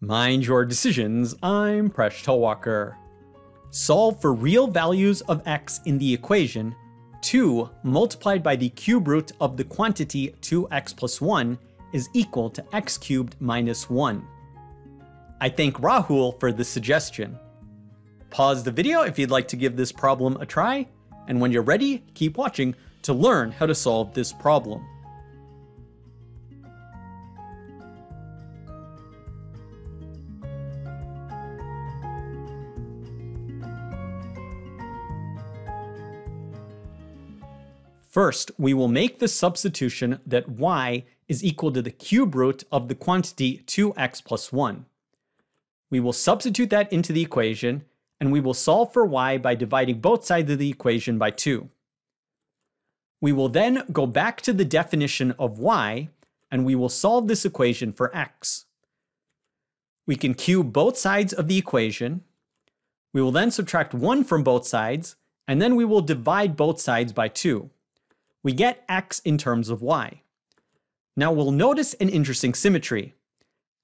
Mind your decisions, I'm Presh Talwalkar. Solve for real values of x in the equation 2 multiplied by the cube root of the quantity 2x plus 1 is equal to x cubed minus 1. I thank Rahul for the suggestion. Pause the video if you'd like to give this problem a try, and when you're ready, keep watching to learn how to solve this problem. First, we will make the substitution that y is equal to the cube root of the quantity 2x plus 1. We will substitute that into the equation, and we will solve for y by dividing both sides of the equation by 2. We will then go back to the definition of y, and we will solve this equation for x. We can cube both sides of the equation. We will then subtract 1 from both sides, and then we will divide both sides by 2 we get x in terms of y. Now we'll notice an interesting symmetry.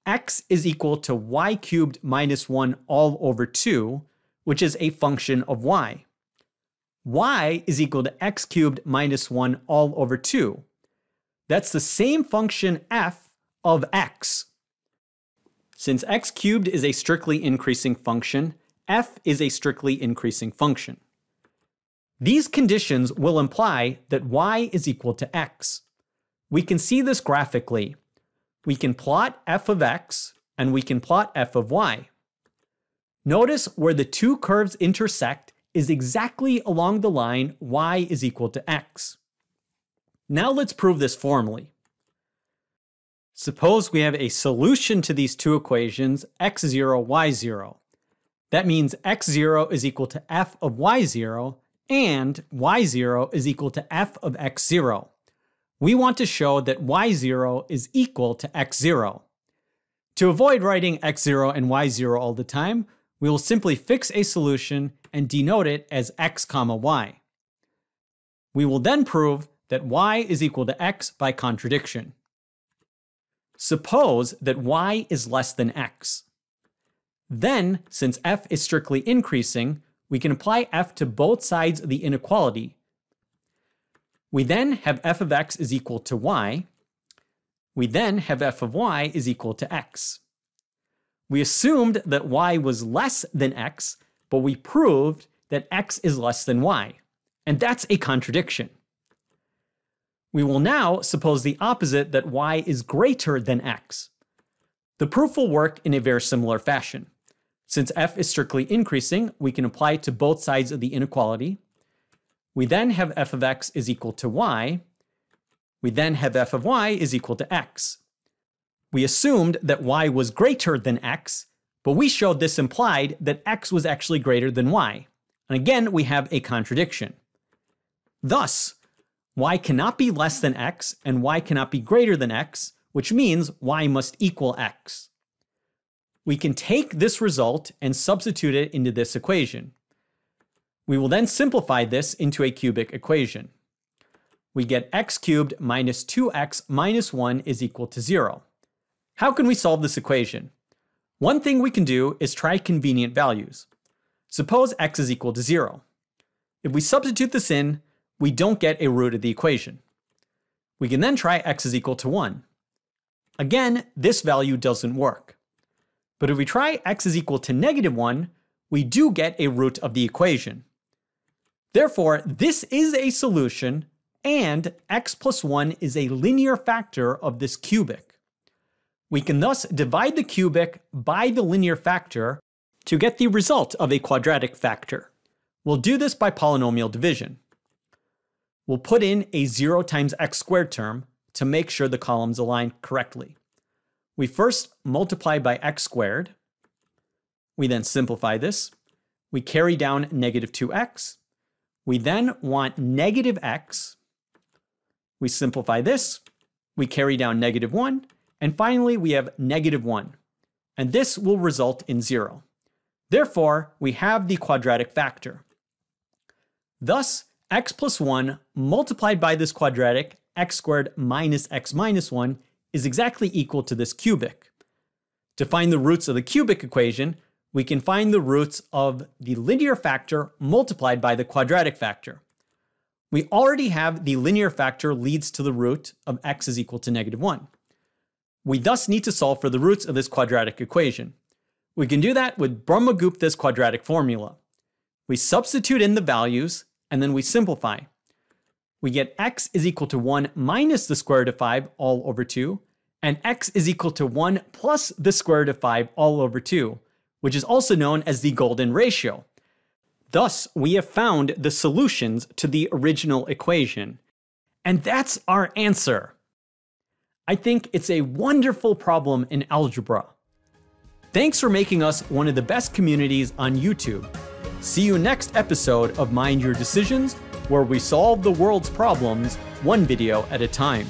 x is equal to y cubed minus 1 all over 2, which is a function of y. y is equal to x cubed minus 1 all over 2. That's the same function f of x. Since x cubed is a strictly increasing function, f is a strictly increasing function. These conditions will imply that y is equal to x. We can see this graphically. We can plot f of x and we can plot f of y. Notice where the two curves intersect is exactly along the line y is equal to x. Now let's prove this formally. Suppose we have a solution to these two equations, x0, y0. That means x0 is equal to f of y0, and y0 is equal to f of x0. We want to show that y0 is equal to x0. To avoid writing x0 and y0 all the time, we will simply fix a solution and denote it as x comma y. We will then prove that y is equal to x by contradiction. Suppose that y is less than x. Then, since f is strictly increasing, we can apply f to both sides of the inequality. We then have f of x is equal to y. We then have f of y is equal to x. We assumed that y was less than x, but we proved that x is less than y. And that's a contradiction. We will now suppose the opposite that y is greater than x. The proof will work in a very similar fashion. Since f is strictly increasing, we can apply it to both sides of the inequality. We then have f of x is equal to y. We then have f of y is equal to x. We assumed that y was greater than x, but we showed this implied that x was actually greater than y. And again, we have a contradiction. Thus, y cannot be less than x and y cannot be greater than x, which means y must equal x. We can take this result and substitute it into this equation. We will then simplify this into a cubic equation. We get x cubed minus 2x minus 1 is equal to 0. How can we solve this equation? One thing we can do is try convenient values. Suppose x is equal to 0. If we substitute this in, we don't get a root of the equation. We can then try x is equal to 1. Again, this value doesn't work. But if we try x is equal to negative 1, we do get a root of the equation. Therefore, this is a solution, and x plus 1 is a linear factor of this cubic. We can thus divide the cubic by the linear factor to get the result of a quadratic factor. We'll do this by polynomial division. We'll put in a 0 times x squared term to make sure the columns align correctly. We first multiply by x squared. We then simplify this. We carry down negative 2x. We then want negative x. We simplify this. We carry down negative 1. And finally, we have negative 1. And this will result in 0. Therefore, we have the quadratic factor. Thus, x plus 1 multiplied by this quadratic, x squared minus x minus 1, is exactly equal to this cubic. To find the roots of the cubic equation, we can find the roots of the linear factor multiplied by the quadratic factor. We already have the linear factor leads to the root of x is equal to negative 1. We thus need to solve for the roots of this quadratic equation. We can do that with Brahmagoop quadratic formula. We substitute in the values, and then we simplify. We get x is equal to 1 minus the square root of 5 all over 2, and x is equal to 1 plus the square root of 5 all over 2, which is also known as the golden ratio. Thus, we have found the solutions to the original equation. And that's our answer. I think it's a wonderful problem in algebra. Thanks for making us one of the best communities on YouTube. See you next episode of Mind Your Decisions, where we solve the world's problems one video at a time.